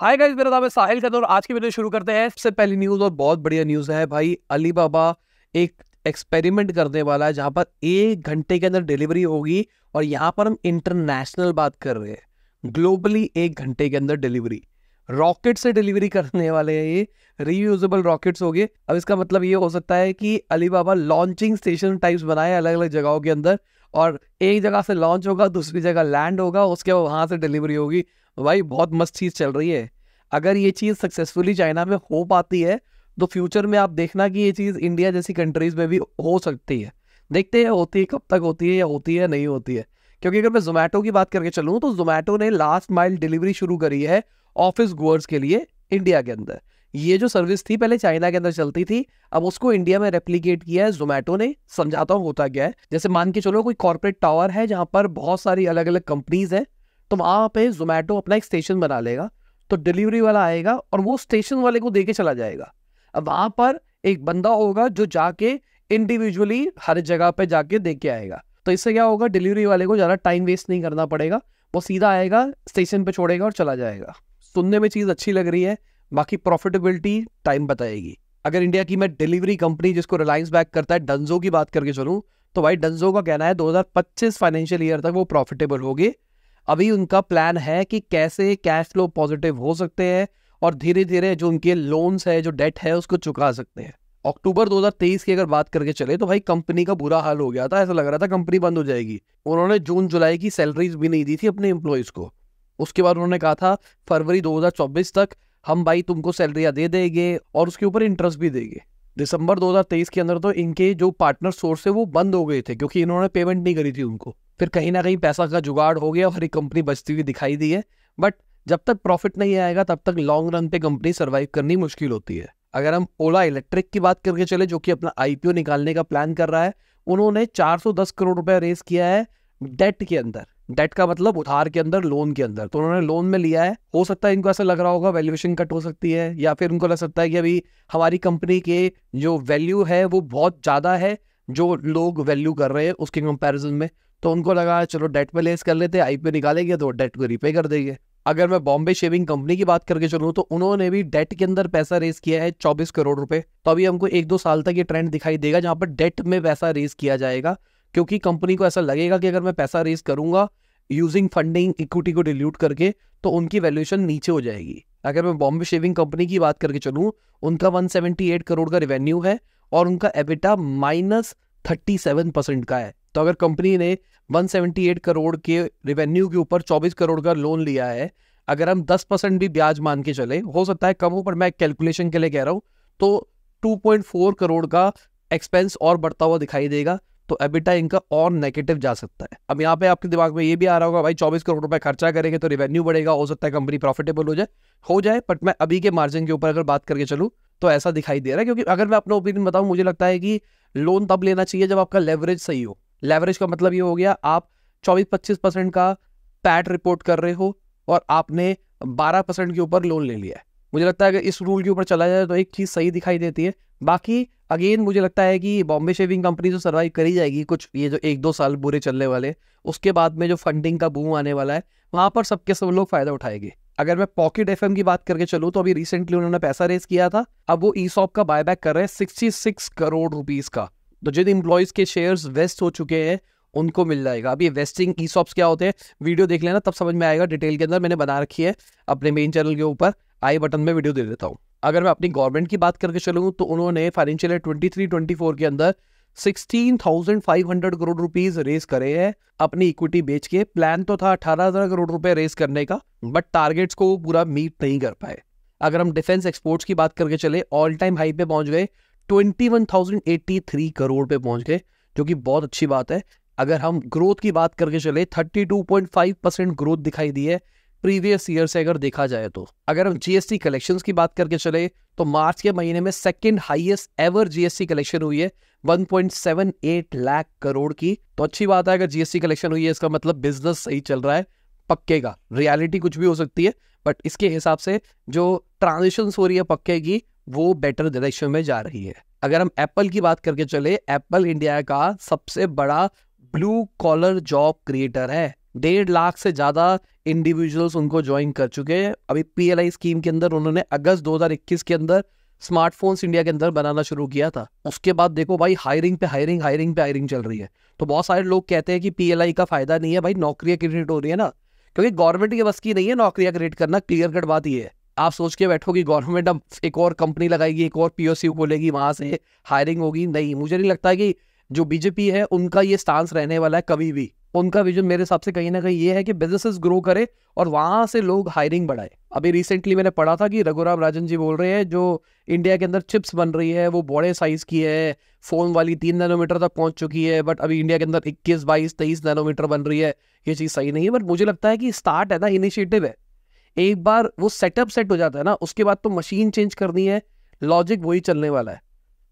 hi guys मेरा नाम है साहिल और आज की वीडियो शुरू करते हैं सबसे पहली न्यूज़ और बहुत बढ़िया न्यूज़ है भाई अलीबाबा एक एक्सपेरिमेंट करने वाला है जहां पर एक घंटे के अंदर डिलीवरी होगी और यहां पर हम इंटरनेशनल बात कर रहे हैं ग्लोबली एक घंटे के अंदर डिलीवरी रॉकेट से डिलीवरी करने वाले हैं ये रीयूजेबल रॉकेट्स हो गए अब इसका मतलब ये हो सकता है कि अली लॉन्चिंग स्टेशन टाइप्स बनाए अलग अलग जगहों के अंदर और एक जगह से लॉन्च होगा दूसरी जगह लैंड होगा उसके बाद वहाँ से डिलीवरी होगी भाई बहुत मस्त चीज़ चल रही है अगर ये चीज़ सक्सेसफुली चाइना में हो पाती है तो फ्यूचर में आप देखना कि ये चीज़ इंडिया जैसी कंट्रीज़ में भी हो सकती है देखते हैं होती है कब तक होती है या होती है नहीं होती है क्योंकि अगर मैं जोमेटो की बात करके चलूँ तो जोमेटो ने लास्ट माइल डिलीवरी शुरू करी है ऑफिस गोअर्स के लिए इंडिया के अंदर ये जो सर्विस थी पहले चाइना के अंदर चलती थी अब उसको इंडिया में रेप्लीकेट किया है जोमेटो ने समझाता हूँ होता क्या है जैसे मान के चलो कोई कॉर्पोरेट टावर है जहाँ पर बहुत सारी अलग अलग कंपनीज है तो वहाँ पे जोमेटो अपना एक स्टेशन बना लेगा तो डिलीवरी वाला आएगा और वो स्टेशन वाले को दे के चला जाएगा अब वहाँ पर एक बंदा होगा जो जाके इंडिविजुअली हर जगह पे जाके दे के आएगा तो इससे क्या होगा डिलीवरी वाले को ज़्यादा टाइम वेस्ट नहीं करना पड़ेगा वो सीधा आएगा स्टेशन पे छोड़ेगा और चला जाएगा सुनने में चीज़ अच्छी लग रही है बाकी प्रॉफिटेबिलिटी टाइम बताएगी अगर इंडिया की मैं डिलीवरी कंपनी जिसको रिलायंस बैक करता है डंजो की बात करके चलूँ तो भाई डंजो का कहना है 2025 फाइनेंशियल ईयर तक वो प्रॉफिटेबल होगी अभी उनका प्लान है कि कैसे कैश फ्लो पॉजिटिव हो सकते हैं और धीरे धीरे जो उनके लोन्स है जो डेट है उसको चुका सकते हैं अक्टूबर 2023 की अगर बात करके चले तो भाई कंपनी का बुरा हाल हो गया था ऐसा लग रहा था कंपनी बंद हो जाएगी उन्होंने जून जुलाई की सैलरीज भी नहीं दी थी अपने एम्प्लॉयज़ को उसके बाद उन्होंने कहा था फरवरी 2024 तक हम भाई तुमको सैलरिया दे देंगे और उसके ऊपर इंटरेस्ट भी देंगे दिसंबर 2023 के अंदर तो इनके जो पार्टनर सोर्स है वो बंद हो गए थे क्योंकि इन्होंने पेमेंट नहीं करी थी उनको फिर कहीं ना कहीं पैसा का जुगाड़ हो गया और एक कंपनी बचती हुई दिखाई दी है बट जब तक प्रॉफिट नहीं आएगा तब तक लॉन्ग रन पे कंपनी सर्वाइव करनी मुश्किल होती है अगर हम ओला इलेक्ट्रिक की बात करके चले जो कि अपना आईपीओ निकालने का प्लान कर रहा है उन्होंने 410 करोड़ रुपया रेस किया है डेट के अंदर डेट का मतलब उधार के अंदर लोन के अंदर तो उन्होंने लोन में लिया है हो सकता है इनको ऐसा लग रहा होगा वैल्यूएशन कट हो सकती है या फिर उनको लग सकता है कि अभी हमारी कंपनी के जो वैल्यू है वो बहुत ज़्यादा है जो लोग वैल्यू कर रहे हैं उसके कंपेरिजन में तो उनको लगा चलो डेट पे लेस कर लेते आई पी निकालेंगे तो डेट को रिपे कर देंगे अगर मैं बॉम्बे शेविंग कंपनी की बात करके चलूँ तो उन्होंने भी डेट के अंदर पैसा रेस किया है चौबीस करोड़ रुपए तो अभी हमको एक दो साल तक ये ट्रेंड दिखाई देगा जहाँ पर डेट में पैसा रेस किया जाएगा क्योंकि कंपनी को ऐसा लगेगा कि अगर मैं पैसा रेज करूंगा यूजिंग फंडिंग इक्विटी को डिल्यूट करके तो उनकी वैल्यूएशन नीचे हो जाएगी अगर मैं बॉम्बे शेविंग कंपनी की बात करके चलूँ उनका वन करोड़ का रेवेन्यू है और उनका एबिटा माइनस 37 का है तो अगर कंपनी ने 178 करोड़ के रेवेन्यू के ऊपर 24 करोड़ का लोन लिया है अगर हम 10 परसेंट भी ब्याज मान के चले हो सकता है कम हो पर मैं कैलकुलेशन के लिए कह रहा हूँ तो 2.4 करोड़ का एक्सपेंस और बढ़ता हुआ दिखाई देगा तो एबिटा इनका और नेगेटिव जा सकता है अब यहाँ पे आपके दिमाग में ये भी आ रहा होगा भाई चौबीस करोड़ रुपए खर्चा करेंगे तो रेवेन्यू बढ़ेगा हो सकता है कंपनी प्रॉफिटेबल हो जाए हो जाए बट मैं अभी के मार्जिन के ऊपर अगर बात करके चलूँ तो ऐसा दिखाई दे रहा है क्योंकि अगर मैं अपना ओपिनियन बताऊँ मुझे लगता है कि लोन तब लेना चाहिए जब आपका लेवरेज सही हो लेवरेज का मतलब ये हो गया आप चौबीस पच्चीस परसेंट का पैट रिपोर्ट कर रहे हो और आपने बारह परसेंट के ऊपर लोन ले लिया है मुझे लगता है अगर इस रूल के ऊपर चला जाए तो एक चीज़ सही दिखाई देती है बाकी अगेन मुझे लगता है कि बॉम्बे शेविंग कंपनी जो सर्वाइव करी जाएगी कुछ ये जो एक दो साल बुरे चलने वाले उसके बाद में जो फंडिंग का बूम आने वाला है वहाँ पर सबके सब लोग फ़ायदा उठाएंगे अगर मैं पॉकेट एफ की बात करके चलूँ तो अभी रिसेंटली उन्होंने पैसा रेस किया था अब वो ई का बायबैक कर रहे हैं सिक्सटी सिक्स करोड़ रुपीज़ का तो जिन इम्प्लॉयज़ के शेयर्स वेस्ट हो चुके हैं उनको मिल जाएगा अभी वेस्टिंग ई क्या होते हैं वीडियो देख लेना तब समझ में आएगा डिटेल के अंदर मैंने बना रखी है अपने मेन चैनल के ऊपर आई बटन में वीडियो दे देता हूँ अगर मैं अपनी गवर्नमेंट की बात करके चलूँ तो उन्होंने financial year twenty three twenty four के अंदर sixteen thousand five hundred crore rupees raise करे हैं अपनी इक्विटी बेच के प्लान तो था अठारह हजार करोड़ रुपए रेज करने का बट टारगेट्स को वो पूरा मीट नहीं कर पाए अगर हम डिफेंस एक्सपोर्ट्स की बात करके चले ऑल टाइम हाई पे पहुंच गए twenty one thousand eighty three crore पे पहुंच गए जो कि बहुत अच्छी बात है अगर हम ग्रोथ की बात करके चले thirty two point five percent growth दिखाई दी है प्रीवियस ईयर से अगर देखा जाए तो अगर हम जीएसटी कलेक्शंस की बात करके चले तो मार्च के महीने में second highest ever GST collection हुई है 1.78 लाख करोड़ की तो अच्छी बात है अगर जीएसटी कलेक्शन हुई है इसका मतलब बिजनेस सही चल रहा है पक्केगा रियलिटी कुछ भी हो सकती है बट इसके हिसाब से जो ट्रांजेक्शन हो रही है पक्के की वो बेटर डायरेक्शन में जा रही है अगर हम एप्पल की बात करके चले एप्पल इंडिया का सबसे बड़ा ब्लू कॉलर जॉब क्रिएटर है डेढ़ लाख से ज़्यादा इंडिविजुअल्स उनको ज्वाइन कर चुके हैं अभी पीएलआई स्कीम के अंदर उन्होंने अगस्त 2021 के अंदर स्मार्टफोन्स इंडिया के अंदर बनाना शुरू किया था उसके बाद देखो भाई हायरिंग पे हायरिंग हायरिंग पे हायरिंग चल रही है तो बहुत सारे लोग कहते हैं कि पीएलआई का फायदा नहीं है भाई नौकरियां क्रिएट हो रही है ना क्योंकि गवर्नमेंट की बस की नहीं है नौकरियां क्रिएट करना क्लियर कट बात ये है आप सोच के बैठो कि गवर्नमेंट अब एक और कंपनी लगाएगी एक और पीओसी खोलेगी वहां से हायरिंग होगी नहीं मुझे नहीं लगता कि जो बीजेपी है उनका ये स्टांस रहने वाला है कभी भी उनका विजन मेरे हिसाब से कहीं ना कहीं ये है कि बिजनेसेस ग्रो करे और वहां से लोग हायरिंग बढ़ाए अभी रिसेंटली मैंने पढ़ा था कि रघुराम राजन जी बोल रहे हैं जो इंडिया के अंदर चिप्स बन रही है वो बड़े साइज की है फोन वाली तीन नैनोमीटर तक पहुंच चुकी है बट अभी इंडिया के अंदर इक्कीस बाईस तेईस नैनोमीटर बन रही है ये चीज़ सही नहीं है बट मुझे लगता है कि स्टार्ट है ना इनिशिएटिव है एक बार वो सेटअप सेट हो जाता है ना उसके बाद तो मशीन चेंज करनी है लॉजिक वही चलने वाला है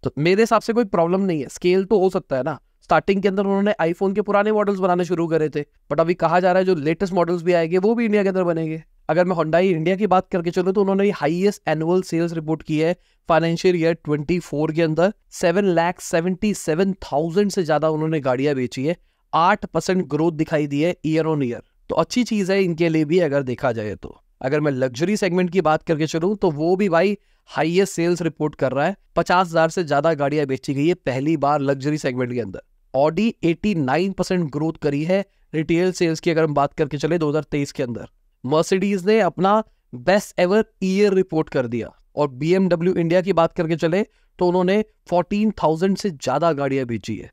तो मेरे हिसाब से कोई प्रॉब्लम नहीं है स्केल तो हो सकता है ना स्टार्टिंग के अंदर उन्होंने आईफोन के पुराने मॉडल्स बनाने शुरू करे थे बट अभी कहा जा रहा है जो लेटेस्ट मॉडल्स भी आएंगे वो भी इंडिया के अंदर बनेंगे अगर मैं होंडाई इंडिया की बात करके चलूँ तो उन्होंने हाईएस्ट एनुअल सेल्स रिपोर्ट की है फाइनेंशियल ईयर ट्वेंटी के अंदर seven lakh seventy seven thousand से ज़्यादा उन्होंने गाड़ियां बेची है आठ परसेंट ग्रोथ दिखाई दी है ईयर ऑन ईयर तो अच्छी चीज़ है इनके लिए भी अगर देखा जाए तो अगर मैं लग्जरी सेगमेंट की बात करके चलूँ तो वो भी भाई हाईएस्ट सेल्स रिपोर्ट कर रहा है पचास से ज़्यादा गाड़ियां बेची गई है पहली बार लग्जरी सेगमेंट के अंदर ऑडी 89 परसेंट ग्रोथ करी है रिटेल सेल्स की अगर हम बात करके चले 2023 के अंदर मर्सिडीज ने अपना बेस्ट एवर ईयर रिपोर्ट कर दिया और बी इंडिया की बात करके चले तो उन्होंने 14,000 से ज़्यादा गाड़ियां बेची है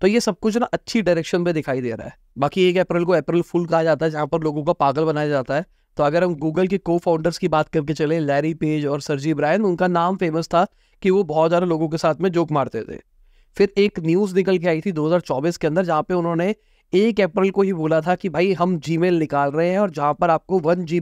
तो ये सब कुछ ना अच्छी डायरेक्शन में दिखाई दे रहा है बाकी एक अप्रैल को अप्रैल फुल कहा जाता है जहां पर लोगों का पागल बनाया जाता है तो अगर हम गूगल के को फाउंडर्स की बात करके चले लैरी पेज और सरजी ब्रायन उनका नाम फेमस था कि वो बहुत ज़्यादा लोगों के साथ में जोक मारते थे फिर एक न्यूज़ निकल के आई थी 2024 के अंदर जहाँ पे उन्होंने एक अप्रैल को ही बोला था कि भाई हम जी निकाल रहे हैं और जहाँ पर आपको वन जी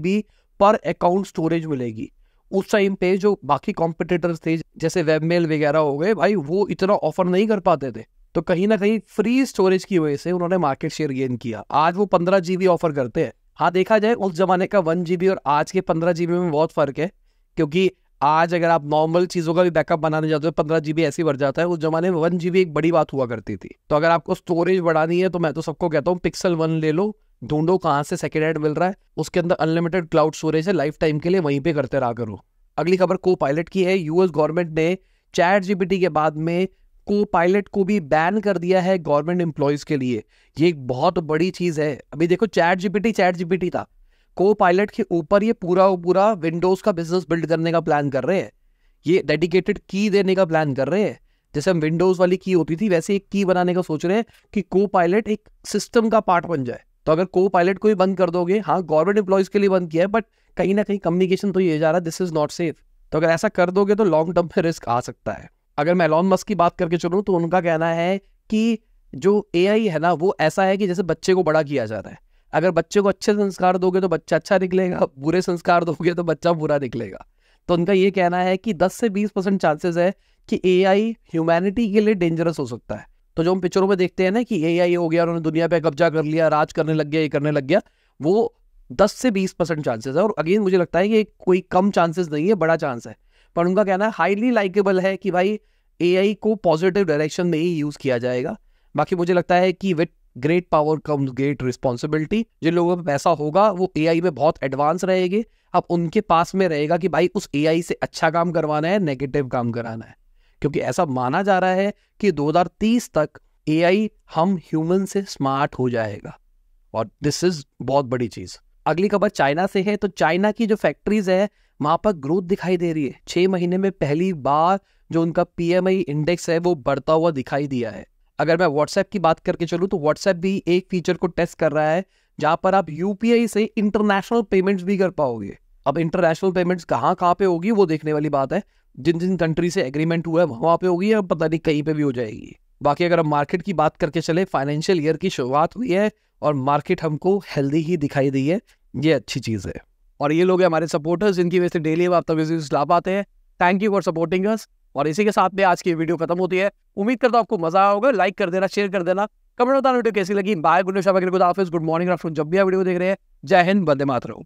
पर अकाउंट स्टोरेज मिलेगी उस टाइम पे जो बाकी कॉम्पिटिटर्स थे जैसे वेबमेल वगैरह हो गए भाई वो इतना ऑफर नहीं कर पाते थे तो कहीं ना कहीं फ्री स्टोरेज की वजह से उन्होंने मार्केट शेयर गेन किया आज वो पंद्रह जीबी ऑफर करते हैं हाँ देखा जाए उस जमाने का वन जीबी और आज के पंद्रह जीबी में बहुत फर्क है क्योंकि आज अगर आप नॉर्मल चीज़ों का भी बैकअप बनाने जाते हो तो पंद्रह जी ऐसी बढ़ जाता है उस जमाने में वन जीबी एक बड़ी बात हुआ करती थी तो अगर आपको स्टोरेज बढ़ानी है तो मैं तो सबको कहता हूँ पिक्सल वन ले लो ढूंढो कहाँ से सेकेंड हैंड मिल रहा है उसके अंदर अनलिमिटेड क्लाउड स्टोरेज है लाइफ टाइम के लिए वहीं पे करते रहा करो अगली खबर को पायलट की है यूएस गवर्नमेंट ने चैट जीपीटी के बाद में को पायलट को भी बैन कर दिया है गवर्नमेंट एम्प्लॉयज के लिए ये एक बहुत बड़ी चीज़ है अभी देखो चैट जीपीटी चैट जीपीटी था को पायलट के ऊपर ये पूरा पूरा विंडोज का बिजनेस बिल्ड करने का प्लान कर रहे हैं ये डेडिकेटेड की देने का प्लान कर रहे हैं जैसे हम विंडोज वाली की होती थी वैसे एक की बनाने का सोच रहे हैं कि को पायलट एक सिस्टम का पार्ट बन जाए तो अगर को पायलट को ही बंद कर दोगे हाँ गवर्नमेंट एम्प्लॉयज के लिए बंद किया है बट कहीं ना कहीं कम्युनिकेशन तो ये जा रहा है दिस इज नॉट सेफ तो अगर ऐसा कर दोगे तो लॉन्ग टर्म में रिस्क आ सकता है अगर मैं लॉन मस्क की बात करके चलूँ तो उनका कहना है कि जो ए है ना वो ऐसा है कि जैसे बच्चे को बड़ा किया जा रहा है अगर बच्चे को अच्छे संस्कार दोगे तो बच्चा अच्छा निकलेगा बुरे संस्कार दोगे तो बच्चा बुरा निकलेगा तो उनका ये कहना है कि 10 से 20 परसेंट चांसेस है कि आई ह्यूमैनिटी के लिए डेंजरस हो सकता है तो जो हम पिक्चरों में देखते हैं ना कि आई हो गया उन्होंने दुनिया पर कब्जा कर लिया राज करने लग गया ये करने लग गया वो दस से बीस परसेंट चांसेस है और अगेन मुझे लगता है कि कोई कम चांसेस नहीं है बड़ा चांस है पर उनका कहना है हाईली लाइकेबल है कि भाई ए को पॉजिटिव डायरेक्शन में ही यूज़ किया जाएगा बाकी मुझे लगता है कि with great power come great responsibility जिन लोगों में पैसा होगा वो ए में बहुत एडवांस रहेगी अब उनके पास में रहेगा कि भाई उस ए से अच्छा काम करवाना है नेगेटिव काम कराना है क्योंकि ऐसा माना जा रहा है कि 2030 तक ए हम ह्यूमन से स्मार्ट हो जाएगा और दिस इज बहुत बड़ी चीज़ अगली खबर चाइना से है तो चाइना की जो फैक्ट्रीज है वहां पर ग्रोथ दिखाई दे रही है छह महीने में पहली बार जो उनका पीएमआई इंडेक्स है वो बढ़ता हुआ दिखाई दिया है अगर मैं व्हाट्सएप की बात करके चलूँ तो व्हाट्सएप भी एक फीचर को टेस्ट कर रहा है जहाँ पर आप यूपीआई से इंटरनेशनल पेमेंट्स भी कर पाओगे अब इंटरनेशनल पेमेंट्स कहाँ कहाँ पे होगी वो देखने वाली बात है जिन जिन कंट्री से एग्रीमेंट हुआ है वहाँ पे होगी या पता नहीं कहीं पे भी हो जाएगी बाकी अगर हम मार्केट की बात करके चले फाइनेंशियल ईयर की शुरुआत हुई है और मार्केट हमको हेल्दी ही दिखाई दी है ये अच्छी चीज़ है और ये लोग हमारे सपोर्टर्स जिनकी वजह से डेली आप तक ला पाते हैं thank you for supporting us और इसी के साथ में आज की वीडियो खत्म होती है उम्मीद करता हूँ आपको मजा आया होगा लाइक कर देना शेयर कर देना कमेंट बताना वीडियो कैसी लगी बाय गुड शाह good office good morning afternoon जब भी आप वीडियो देख रहे हैं जय हिंद बंदे मातरम